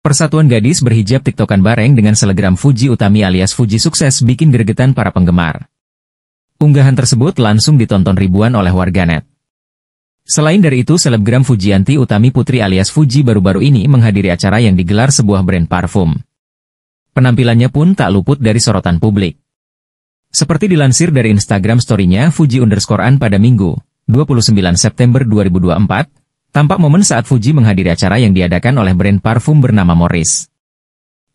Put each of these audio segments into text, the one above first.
Persatuan gadis berhijab tiktokan bareng dengan selegram Fuji Utami alias Fuji sukses bikin gergetan para penggemar. Unggahan tersebut langsung ditonton ribuan oleh warganet. Selain dari itu, selebgram Fujianti Utami Putri alias Fuji baru-baru ini menghadiri acara yang digelar sebuah brand parfum. Penampilannya pun tak luput dari sorotan publik. Seperti dilansir dari Instagram story-nya Fuji underscore an pada Minggu, 29 September 2024, Tampak momen saat Fuji menghadiri acara yang diadakan oleh brand parfum bernama Morris.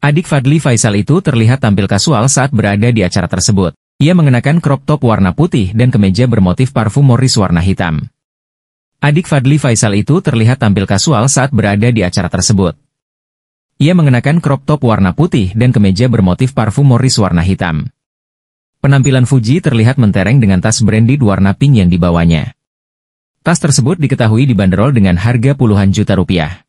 Adik Fadli Faisal itu terlihat tampil kasual saat berada di acara tersebut. Ia mengenakan crop top warna putih dan kemeja bermotif parfum Morris warna hitam. Adik Fadli Faisal itu terlihat tampil kasual saat berada di acara tersebut. Ia mengenakan crop top warna putih dan kemeja bermotif parfum Morris warna hitam. Penampilan Fuji terlihat mentereng dengan tas branded warna pink yang dibawanya. Tas tersebut diketahui dibanderol dengan harga puluhan juta rupiah.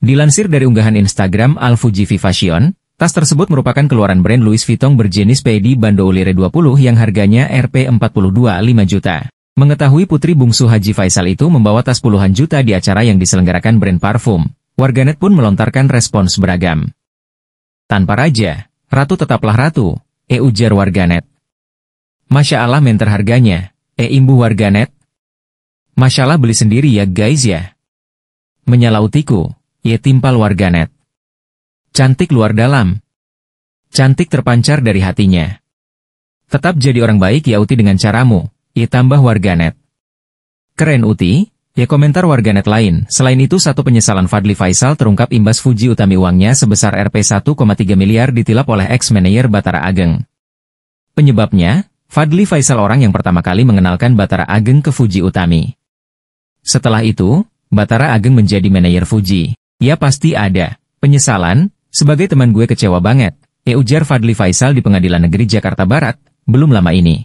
Dilansir dari unggahan Instagram Alfuji Fashion, tas tersebut merupakan keluaran brand Louis Vuitton berjenis Pedi Bandoulire 20 yang harganya Rp42,5 juta. Mengetahui putri bungsu Haji Faisal itu membawa tas puluhan juta di acara yang diselenggarakan brand parfum, warganet pun melontarkan respons beragam. Tanpa raja, ratu tetaplah ratu, e ujar warganet. Masya Allah menter harganya, e imbu warganet, Masalah beli sendiri ya guys ya. Menyalautiku, ya timpal warganet. Cantik luar dalam. Cantik terpancar dari hatinya. Tetap jadi orang baik ya Uti dengan caramu, ya tambah warganet. Keren Uti, ya komentar warganet lain. Selain itu satu penyesalan Fadli Faisal terungkap imbas Fuji Utami uangnya sebesar Rp 1,3 miliar ditilap oleh ex-manajer Batara Ageng. Penyebabnya, Fadli Faisal orang yang pertama kali mengenalkan Batara Ageng ke Fuji Utami. Setelah itu, Batara Ageng menjadi manajer Fuji. Ya pasti ada. Penyesalan, sebagai teman gue kecewa banget. E ujar Fadli Faisal di Pengadilan Negeri Jakarta Barat, belum lama ini.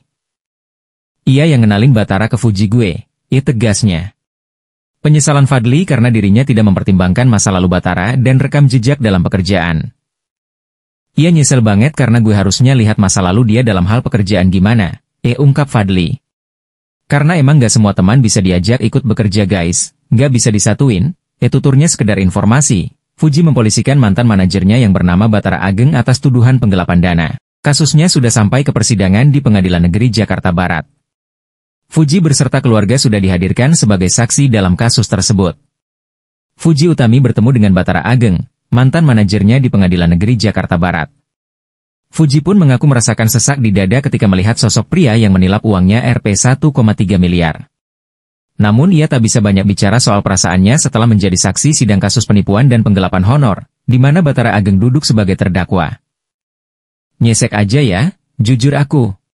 Ia yang ngenalin Batara ke Fuji gue, Ia tegasnya. Penyesalan Fadli karena dirinya tidak mempertimbangkan masa lalu Batara dan rekam jejak dalam pekerjaan. Ia nyesel banget karena gue harusnya lihat masa lalu dia dalam hal pekerjaan gimana, E ungkap Fadli. Karena emang gak semua teman bisa diajak ikut bekerja guys, gak bisa disatuin, ya tuturnya sekedar informasi. Fuji mempolisikan mantan manajernya yang bernama Batara Ageng atas tuduhan penggelapan dana. Kasusnya sudah sampai ke persidangan di Pengadilan Negeri Jakarta Barat. Fuji berserta keluarga sudah dihadirkan sebagai saksi dalam kasus tersebut. Fuji Utami bertemu dengan Batara Ageng, mantan manajernya di Pengadilan Negeri Jakarta Barat. Fuji pun mengaku merasakan sesak di dada ketika melihat sosok pria yang menilap uangnya Rp 1,3 miliar. Namun ia tak bisa banyak bicara soal perasaannya setelah menjadi saksi sidang kasus penipuan dan penggelapan honor, di mana Batara Ageng duduk sebagai terdakwa. Nyesek aja ya, jujur aku,